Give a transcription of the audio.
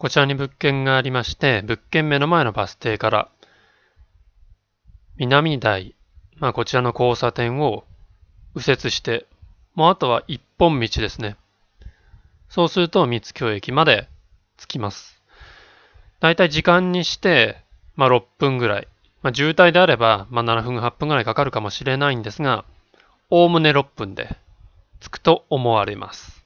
こちらに物件がありまして、物件目の前のバス停から、南台、まあ、こちらの交差点を右折して、もうあとは一本道ですね。そうすると、三津京駅まで着きます。だいたい時間にして、まあ、6分ぐらい。まあ、渋滞であれば、まあ、7分、8分ぐらいかかるかもしれないんですが、おおむね6分で着くと思われます。